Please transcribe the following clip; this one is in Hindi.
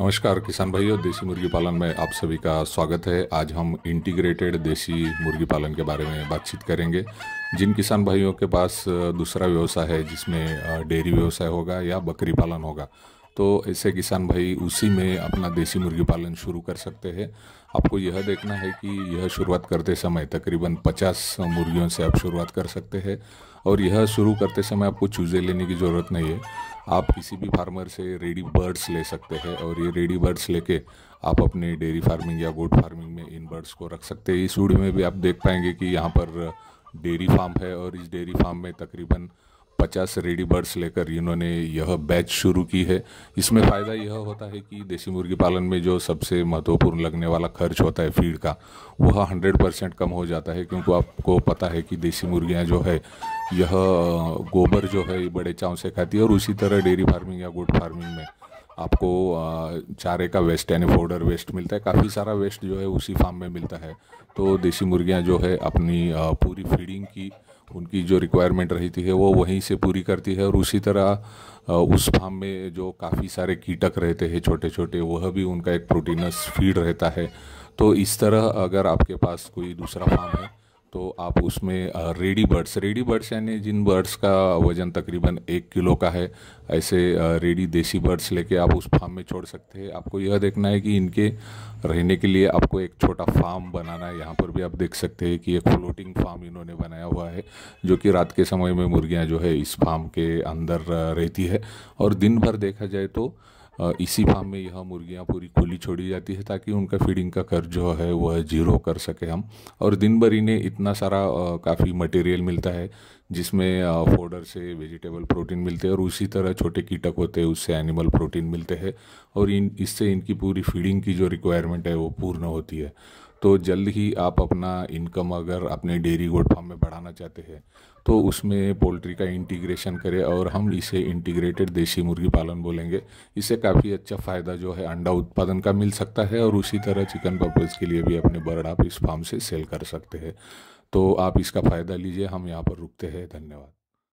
नमस्कार किसान भाइयों देसी मुर्गी पालन में आप सभी का स्वागत है आज हम इंटीग्रेटेड देसी मुर्गी पालन के बारे में बातचीत करेंगे जिन किसान भाइयों के पास दूसरा व्यवसाय है जिसमें डेयरी व्यवसाय होगा या बकरी पालन होगा तो ऐसे किसान भाई उसी में अपना देसी मुर्गी पालन शुरू कर सकते हैं आपको यह देखना है कि यह शुरुआत करते समय तकरीबन 50 मुर्गियों से आप शुरुआत कर सकते हैं और यह शुरू करते समय आपको चूज़े लेने की ज़रूरत नहीं है आप किसी भी फार्मर से रेडी बर्ड्स ले सकते हैं और ये रेडी बर्ड्स लेके आप अपने डेयरी फार्मिंग या गोट फार्मिंग में इन बर्ड्स को रख सकते हैं इस वीडियो में भी आप देख पाएंगे कि यहाँ पर डेयरी फार्म है और इस डेयरी फार्म में तकरीबन पचास रेडी बर्ड्स लेकर इन्होंने यह बैच शुरू की है इसमें फ़ायदा यह होता है कि देसी मुर्गी पालन में जो सबसे महत्वपूर्ण लगने वाला खर्च होता है फीड का वह हंड्रेड परसेंट कम हो जाता है क्योंकि आपको पता है कि देसी मुर्गियाँ जो है यह गोबर जो है बड़े चाव से खाती है और उसी तरह डेयरी फार्मिंग या गुड फार्मिंग में आपको चारे का वेस्ट यानी फोडर वेस्ट मिलता है काफ़ी सारा वेस्ट जो है उसी फार्म में मिलता है तो देसी मुर्गियां जो है अपनी पूरी फीडिंग की उनकी जो रिक्वायरमेंट रहती है वो वहीं से पूरी करती है और उसी तरह उस फार्म में जो काफ़ी सारे कीटक रहते हैं छोटे छोटे वह भी उनका एक प्रोटीनस फीड रहता है तो इस तरह अगर आपके पास कोई दूसरा फार्म है तो आप उसमें रेडी बर्ड्स रेडी बर्ड्स यानी जिन बर्ड्स का वज़न तकरीबन एक किलो का है ऐसे रेडी देसी बर्ड्स लेके आप उस फार्म में छोड़ सकते हैं आपको यह देखना है कि इनके रहने के लिए आपको एक छोटा फार्म बनाना है यहाँ पर भी आप देख सकते हैं कि एक फ्लोटिंग फार्म इन्होंने बनाया हुआ है जो कि रात के समय में मुर्गियाँ जो है इस फार्म के अंदर रहती है और दिन भर देखा जाए तो इसी फार्म में यह मुर्गियाँ पूरी खुली छोड़ी जाती है ताकि उनका फीडिंग का खर्च जो है वह जीरो कर सके हम और दिन भर इन्हें इतना सारा काफ़ी मटेरियल मिलता है जिसमें फोडर से वेजिटेबल प्रोटीन मिलते हैं और उसी तरह छोटे कीटक होते हैं उससे एनिमल प्रोटीन मिलते हैं और इन इससे इनकी पूरी फीडिंग की जो रिक्वायरमेंट है वो पूर्ण होती है तो जल्द ही आप अपना इनकम अगर अपने डेयरी गोड फार्म में बढ़ाना चाहते हैं तो उसमें पोल्ट्री का इंटीग्रेशन करें और हम इसे इंटीग्रेटेड देसी मुर्गी पालन बोलेंगे इससे काफ़ी अच्छा फ़ायदा जो है अंडा उत्पादन का मिल सकता है और उसी तरह चिकन पर्पज़ के लिए भी अपने बर्ड आप इस फार्म से सेल कर सकते हैं तो आप इसका फ़ायदा लीजिए हम यहाँ पर रुकते हैं धन्यवाद